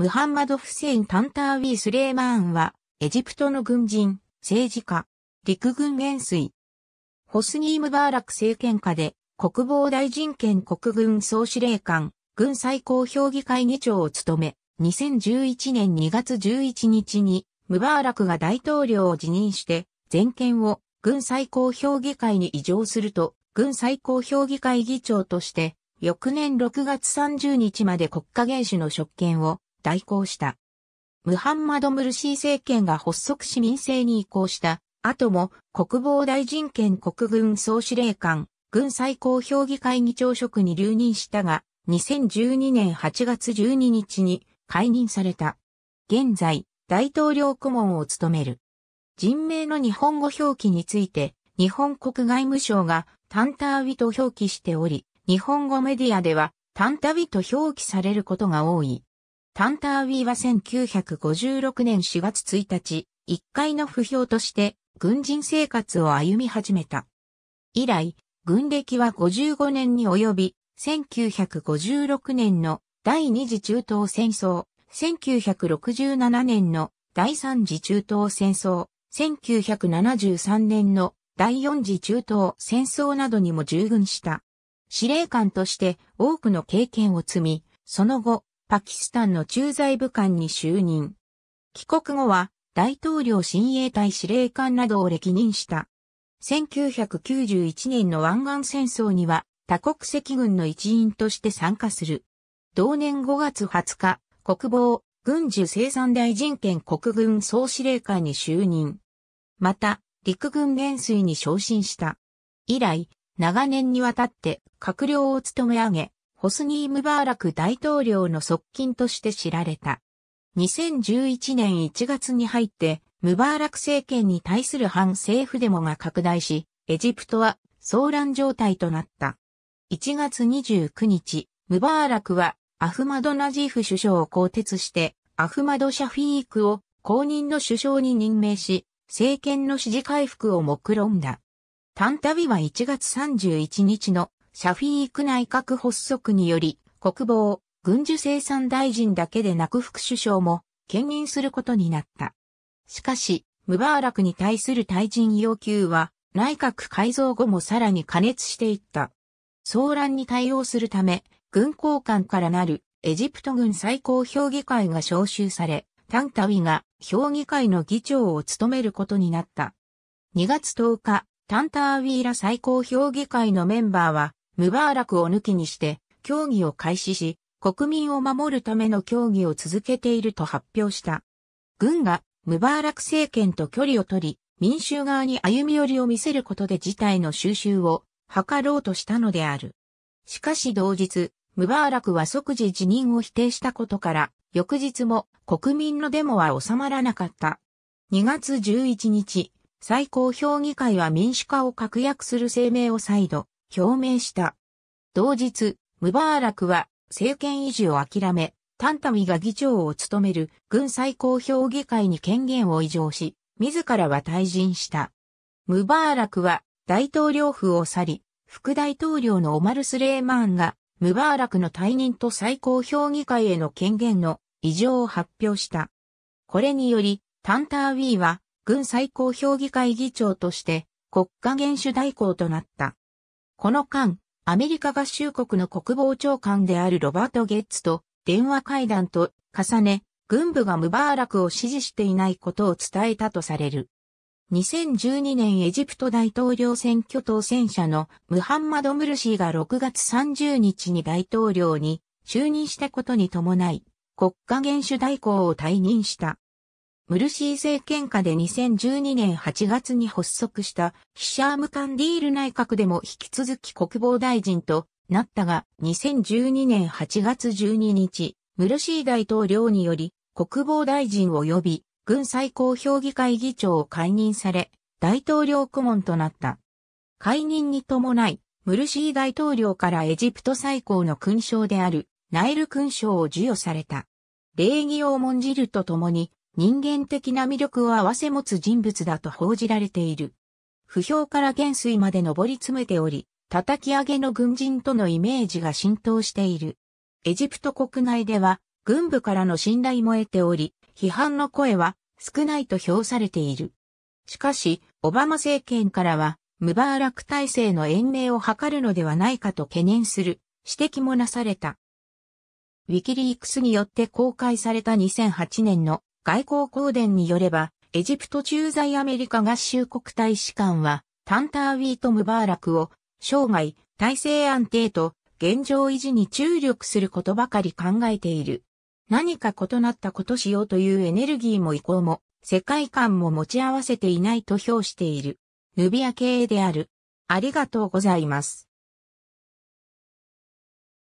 ムハンマド・フセイン・タンターウィ・スレーマーンは、エジプトの軍人、政治家、陸軍元帥。ホスニー・ムバーラク政権下で、国防大臣兼国軍総司令官、軍最高評議会議長を務め、2011年2月11日に、ムバーラクが大統領を辞任して、全権を軍最高評議会に移譲すると、軍最高評議会議長として、翌年6月30日まで国家元首の職権を代行した。ムハンマド・ムルシー政権が発足し民政に移行した後も国防大臣兼国軍総司令官、軍最高評議会議長職に留任したが、2012年8月12日に解任された。現在、大統領顧問を務める。人名の日本語表記について、日本国外務省がタンターウィと表記しており、日本語メディアではタンタウィと表記されることが多い。タンターウィーは1956年4月1日、一回の不評として軍人生活を歩み始めた。以来、軍歴は55年に及び、1956年の第二次中東戦争、1967年の第三次中東戦争、1973年の第四次中東戦争などにも従軍した。司令官として多くの経験を積み、その後、パキスタンの駐在武官に就任。帰国後は大統領親衛隊司令官などを歴任した。1991年の湾岸戦争には多国籍軍の一員として参加する。同年5月20日、国防、軍需生産大臣兼国軍総司令官に就任。また、陸軍元帥に昇進した。以来、長年にわたって閣僚を務め上げ、ホスニー・ムバーラク大統領の側近として知られた。2011年1月に入って、ムバーラク政権に対する反政府デモが拡大し、エジプトは騒乱状態となった。1月29日、ムバーラクはアフマドナジーフ首相を更迭して、アフマド・シャフィークを公認の首相に任命し、政権の支持回復を目論んだ。タンタビは1月31日のシャフィーク内閣発足により、国防、軍需生産大臣だけでなく副首相も兼任することになった。しかし、ムバーラクに対する退陣要求は、内閣改造後もさらに加熱していった。騒乱に対応するため、軍交官からなるエジプト軍最高評議会が招集され、タンタウィが評議会の議長を務めることになった。2月10日、タンターウィーラ最高評議会のメンバーは、ムバーラクを抜きにして、協議を開始し、国民を守るための協議を続けていると発表した。軍がムバーラク政権と距離を取り、民衆側に歩み寄りを見せることで事態の収拾を図ろうとしたのである。しかし同日、ムバーラクは即時辞任を否定したことから、翌日も国民のデモは収まらなかった。2月11日、最高評議会は民主化を確約する声明を再度表明した。同日、ムバーラクは政権維持を諦め、タンタミが議長を務める軍最高評議会に権限を移譲し、自らは退陣した。ムバーラクは大統領府を去り、副大統領のオマル・スレーマーンが、ムバーラクの退任と最高評議会への権限の異常を発表した。これにより、タンター・ウィーは、軍最高評議会議長として、国家元首代行となった。この間、アメリカ合衆国の国防長官であるロバート・ゲッツと電話会談と重ね、軍部がムバーラクを支持していないことを伝えたとされる。2012年エジプト大統領選挙当選者のムハンマド・ムルシーが6月30日に大統領に就任したことに伴い、国家元首代行を退任した。ムルシー政権下で2012年8月に発足したヒシャーム・カンディール内閣でも引き続き国防大臣となったが2012年8月12日、ムルシー大統領により国防大臣及び軍最高評議会議長を解任され、大統領顧問となった。解任に伴い、ムルシー大統領からエジプト最高の勲章であるナイル勲章を授与された。礼儀を重んじるとともに、人間的な魅力を併せ持つ人物だと報じられている。不評から元帥まで上り詰めており、叩き上げの軍人とのイメージが浸透している。エジプト国内では、軍部からの信頼も得ており、批判の声は少ないと評されている。しかし、オバマ政権からは、ムバーラク体制の延命を図るのではないかと懸念する指摘もなされた。ウィキリークスによって公開された2008年の外交公伝によれば、エジプト駐在アメリカ合衆国大使館は、タンターウィート・ムバーラクを、生涯、体制安定と、現状維持に注力することばかり考えている。何か異なったことしようというエネルギーも意向も、世界観も持ち合わせていないと評している。ヌビア系である。ありがとうございます。